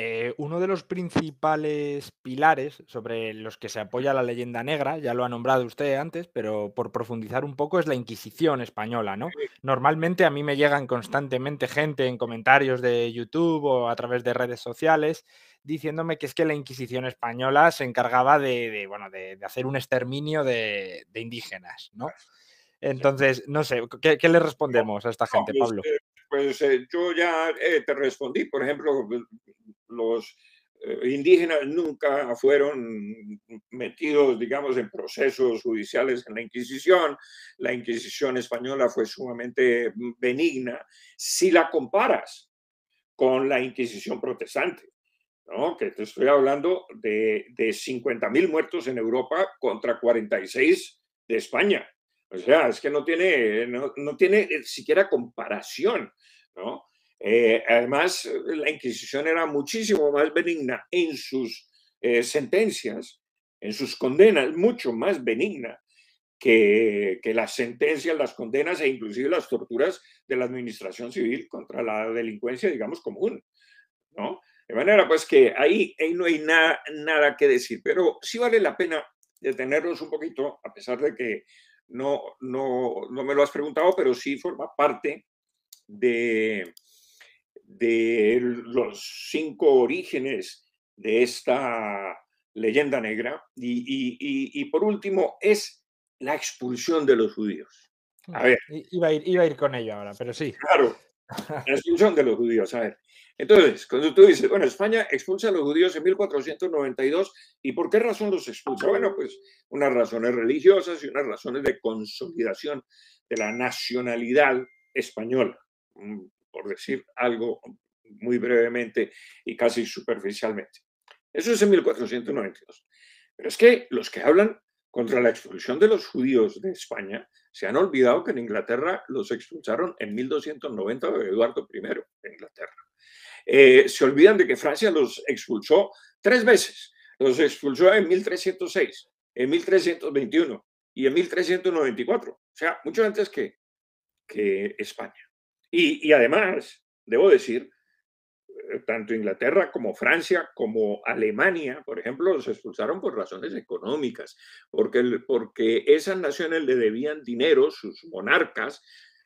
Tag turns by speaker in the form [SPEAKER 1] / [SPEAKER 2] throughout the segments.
[SPEAKER 1] Eh, uno de los principales pilares sobre los que se apoya la leyenda negra, ya lo ha nombrado usted antes, pero por profundizar un poco, es la Inquisición española, ¿no? Normalmente a mí me llegan constantemente gente en comentarios de YouTube o a través de redes sociales diciéndome que es que la Inquisición española se encargaba de, hacer un exterminio de, indígenas, ¿no? Entonces, no sé, ¿qué, le respondemos a esta gente, este, Pablo?
[SPEAKER 2] Pues eh, yo ya eh, te respondí, por ejemplo, los eh, indígenas nunca fueron metidos, digamos, en procesos judiciales en la Inquisición. La Inquisición española fue sumamente benigna si la comparas con la Inquisición protestante, ¿no? que te estoy hablando de, de 50.000 muertos en Europa contra 46 de España. O sea, es que no tiene, no, no tiene eh, siquiera comparación. ¿no? Eh, además, eh, la Inquisición era muchísimo más benigna en sus eh, sentencias, en sus condenas, mucho más benigna que, que, las sentencias, las condenas e inclusive las torturas de la administración civil contra la delincuencia, digamos, común. ¿no? De manera pues que ahí, ahí no hay nada que decir, pero sí vale la pena detenernos un poquito, a pesar de que no, no, no me lo has preguntado, pero sí forma parte de, de los cinco orígenes de esta leyenda negra. Y, y, y, por último, es la expulsión de los judíos.
[SPEAKER 1] A ver. Iba a ir, iba a ir con ello ahora, pero sí. Claro,
[SPEAKER 2] la expulsión de los judíos. A ver. Entonces, cuando tú dices, bueno, España expulsa a los judíos en 1492, ¿y por qué razón los expulsa? Bueno, pues unas razones religiosas y unas razones de consolidación de la nacionalidad española. Mm, por decir algo muy brevemente y casi superficialmente. Eso es en 1492. Pero es que los que hablan contra la expulsión de los judíos de España se han olvidado que en Inglaterra los expulsaron en 1290 de Eduardo I de Inglaterra. Eh, se olvidan de que Francia los expulsó tres veces. Los expulsó en 1306, en 1321 y en 1394. O sea, mucho antes que, que España. Y, además, debo decir, eh, tanto Inglaterra como Francia, como Alemania, por ejemplo, los expulsaron por razones económicas, porque, porque esas naciones le debían dinero, sus monarcas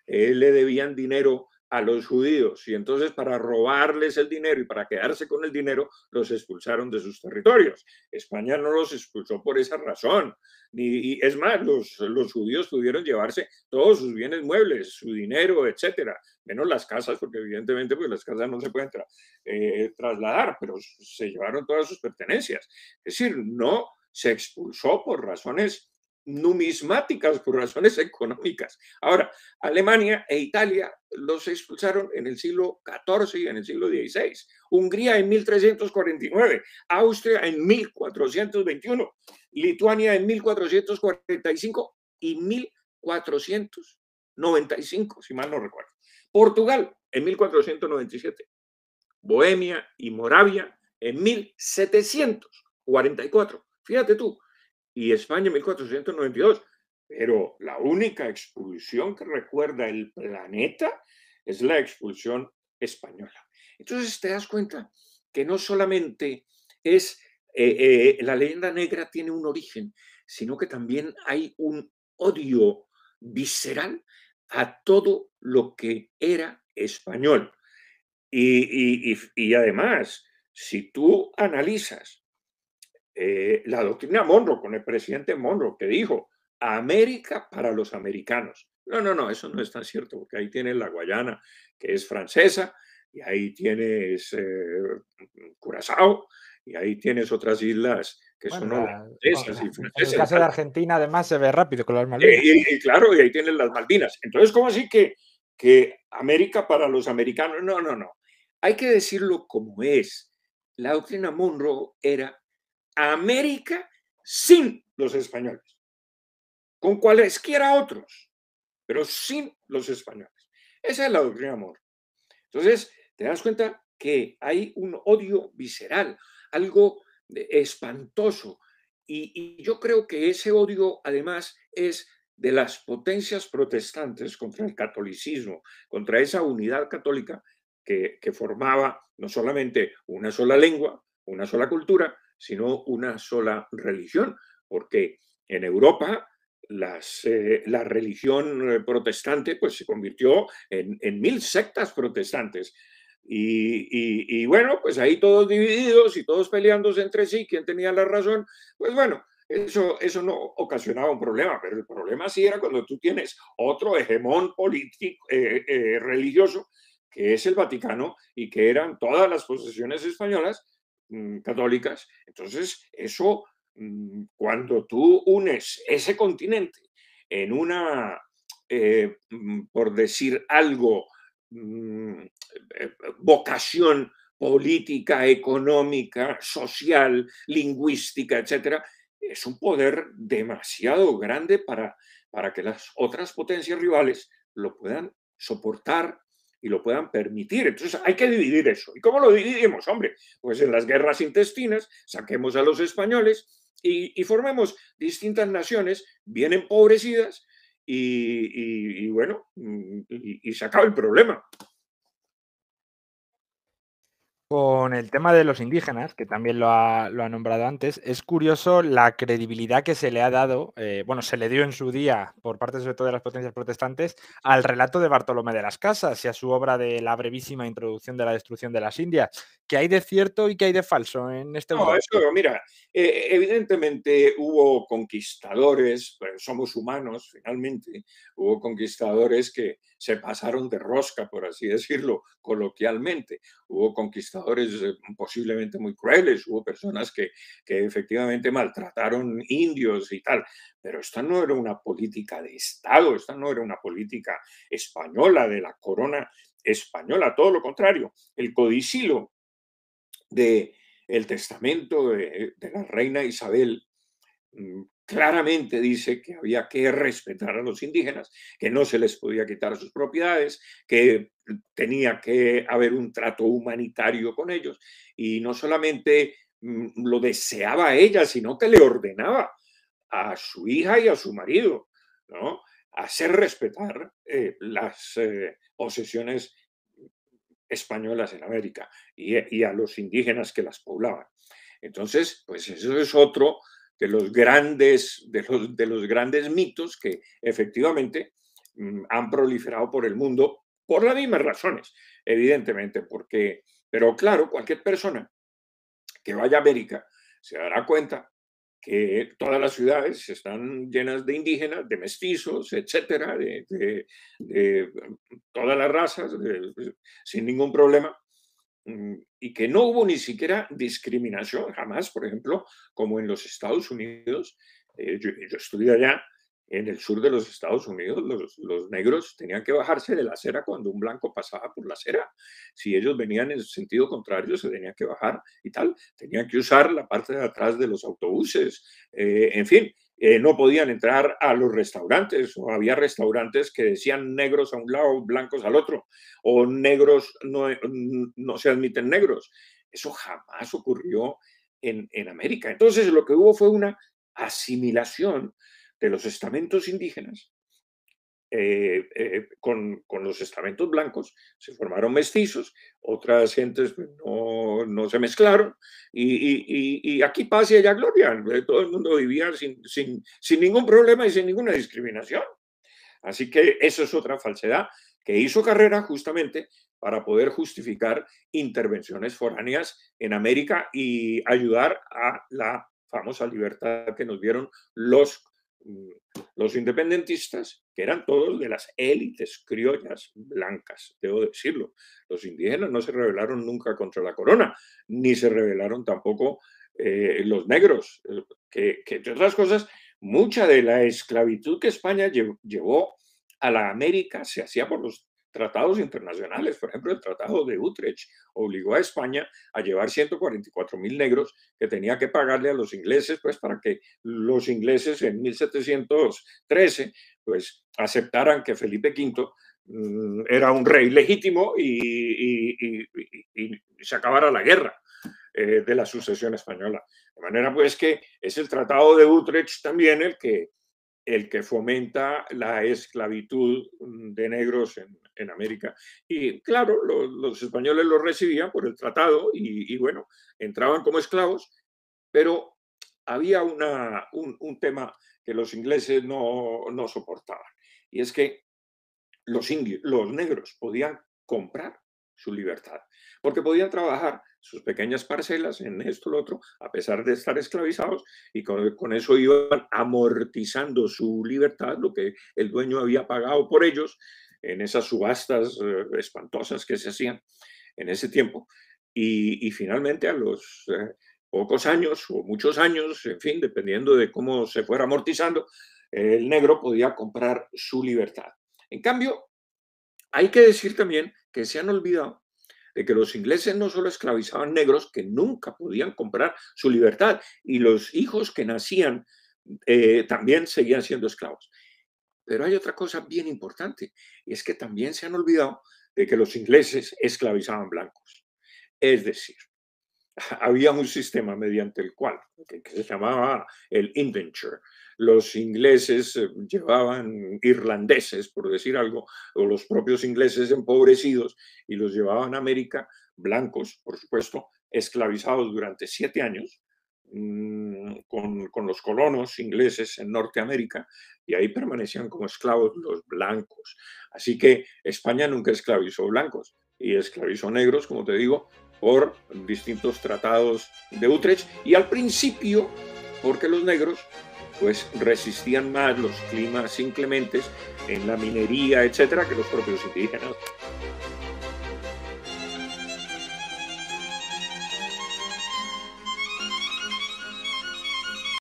[SPEAKER 2] eh, le debían dinero a los judíos y entonces para robarles el dinero y para quedarse con el dinero los expulsaron de sus territorios. España no los expulsó por esa razón. Ni, es más, los, los judíos pudieron llevarse todos sus bienes muebles, su dinero, etcétera, menos las casas, porque evidentemente pues, las casas no se pueden eh, trasladar, pero se llevaron todas sus pertenencias. Es decir, no se expulsó por razones numismáticas por razones económicas. Ahora, Alemania e Italia los expulsaron en el siglo XIV y en el siglo XVI. Hungría en 1349, Austria en 1421, Lituania en 1445 y 1495, si mal no recuerdo. Portugal en 1497, Bohemia y Moravia en 1744. Fíjate tú, y España en 1492. Pero la única expulsión que recuerda el planeta es la expulsión española. Entonces te das cuenta que no solamente es eh, eh, la leyenda negra tiene un origen, sino que también hay un odio visceral a todo lo que era español. y además, si tú analizas eh, la doctrina Monroe con el presidente Monroe, que dijo, América para los americanos. No, no, no, eso no es tan cierto, porque ahí tiene la Guayana, que es francesa, y ahí tienes eh, Curazao, y ahí tienes otras islas que son holandesas y francesas. En el caso de
[SPEAKER 1] Argentina, además, se ve rápido con las eh, Malvinas.
[SPEAKER 2] claro, y ahí tienes las Malvinas. Entonces, ¿cómo así que, que América para los americanos? No, no, no. Hay que decirlo como es. La doctrina Monroe era América sin los españoles, con cualesquiera otros, pero sin los españoles. Esa es la doctrina amor. Entonces, te das cuenta que hay un odio visceral, algo espantoso. Y, yo creo que ese odio, además, es de las potencias protestantes contra el catolicismo, contra esa unidad católica que, que formaba no solamente una sola lengua, una sola cultura, sino una sola religión, porque en Europa eh, la religión eh, protestante pues, se convirtió en, mil sectas protestantes. Y, bueno, pues ahí todos divididos y todos peleándose entre sí, quién tenía la razón, pues bueno, eso, eso no ocasionaba un problema, pero el problema sí era cuando tú tienes otro hegemón político, eh, religioso, que es el Vaticano, y que eran todas las posesiones españolas, Mm, católicas, entonces eso, mm, cuando tú unes ese continente en una, eh, mm, por decir algo, eh, eh, vocación política, económica, social, lingüística, etcétera, es un poder demasiado grande para, para que las otras potencias rivales lo puedan soportar y lo puedan permitir. Entonces hay que dividir eso. ¿Y cómo lo dividimos, hombre? Pues en las guerras intestinas, saquemos a los españoles y, formemos distintas naciones bien empobrecidas y, y bueno, mm, y se acaba el problema.
[SPEAKER 1] Con el tema de los indígenas, que también lo ha, nombrado antes, es curioso la credibilidad que se le ha dado, eh, bueno, se le dio en su día, por parte sobre todo de las potencias protestantes, al relato de Bartolomé de las Casas y a su obra de la brevísima introducción de la destrucción de las Indias. ¿Qué hay de cierto y qué hay de falso en este momento?
[SPEAKER 2] mira, eh, evidentemente hubo conquistadores, somos humanos finalmente, hubo conquistadores que se pasaron de rosca, por así decirlo, coloquialmente. Hubo conquistadores eh, posiblemente muy crueles, hubo personas que, efectivamente maltrataron indios y tal, pero esta no era una política de Estado, esta no era una política española de la corona española, todo lo contrario, el codicilo de testamento de la reina Isabel mm, claramente dice que había que respetar a los indígenas, que no se les podía quitar sus propiedades, que tenía que haber un trato humanitario con ellos. Y no solamente mm, lo deseaba ella, sino que le ordenaba a su hija y a su marido, ¿no? Hacer respetar eh, las posesiones eh, españolas en América y a los indígenas que las poblaban. Entonces, pues eso es otro de los grandes, de los, de los grandes mitos que efectivamente mm, han proliferado por el mundo por las mismas razones, evidentemente, porque, pero claro, cualquier persona que vaya a América se dará cuenta que todas las ciudades están llenas de indígenas, de mestizos, etcétera, de, todas las razas, sin ningún problema. Mm, y que no hubo ni siquiera discriminación, jamás, por ejemplo, como en los Estados Unidos. Eh, yo, estudié allá, en el sur de los Estados Unidos, los, negros tenían que bajarse de la acera cuando un blanco pasaba por la acera. Si ellos venían en sentido contrario, se tenían que bajar y tal. Tenían que usar la parte de atrás de los autobuses. Eh, en fin, eh, no podían entrar a los restaurantes, o había restaurantes que decían negros a un lado, blancos al otro, o negros, no, se admiten negros. Eso jamás ocurrió en América. Entonces lo que hubo fue una asimilación de los estamentos indígenas eh, eh, con, con, los estamentos blancos, se formaron mestizos, otras gentes pues, no, no se mezclaron, y, y, aquí paz y allá gloria, eh, todo el mundo vivía sin, sin, sin, ningún problema y sin ninguna discriminación. Así que eso es otra falsedad que hizo carrera justamente para poder justificar intervenciones foráneas en América y ayudar a la famosa libertad que nos dieron los mm, los independentistas, que eran todos de las élites criollas blancas, debo decirlo. Los indígenas no se rebelaron nunca contra la corona, ni se rebelaron tampoco eh, los negros, eh, que, que, entre otras cosas, mucha de la esclavitud que España llevó a la América se hacía por los tratados internacionales. Por ejemplo, el Tratado de Utrecht obligó a España a llevar 144 mil negros que tenía que pagarle a los ingleses, pues para que los ingleses en 1713 pues aceptaran que Felipe V mm, era un rey legítimo y, se acabara la guerra eh, de la sucesión española. De manera pues que es el Tratado de Utrecht también el que el que fomenta la esclavitud de negros en en América. Y claro, los, españoles los recibían por el tratado y, bueno, entraban como esclavos, pero había una, un, tema que los ingleses no, soportaban. Y es que los, los negros podían comprar su libertad, porque podían trabajar sus pequeñas parcelas en esto, lo otro, a pesar de estar esclavizados, y con, eso iban amortizando su libertad, lo que el dueño había pagado por ellos, en esas subastas eh, espantosas que se hacían en ese tiempo. Y, finalmente a los eh, pocos años o muchos años, en fin, dependiendo de cómo se fuera amortizando, el negro podía comprar su libertad. En cambio, hay que decir también que se han olvidado de que los ingleses no solo esclavizaban negros que nunca podían comprar su libertad y los hijos que nacían eh, también seguían siendo esclavos. Pero hay otra cosa bien importante, y es que también se han olvidado de que los ingleses esclavizaban blancos. Es decir, había un sistema mediante el cual, que, se llamaba el indenture, los ingleses eh, llevaban irlandeses, por decir algo, o los propios ingleses empobrecidos, y los llevaban a América, blancos, por supuesto, esclavizados durante siete años, Mm, con, con, los colonos ingleses en Norteamérica y ahí permanecían como esclavos los blancos. Así que España nunca esclavizó blancos y esclavizó negros, como te digo, por distintos tratados de Utrecht y al principio porque los negros pues resistían más los climas inclementes en la minería, etcétera, que los propios indígenas.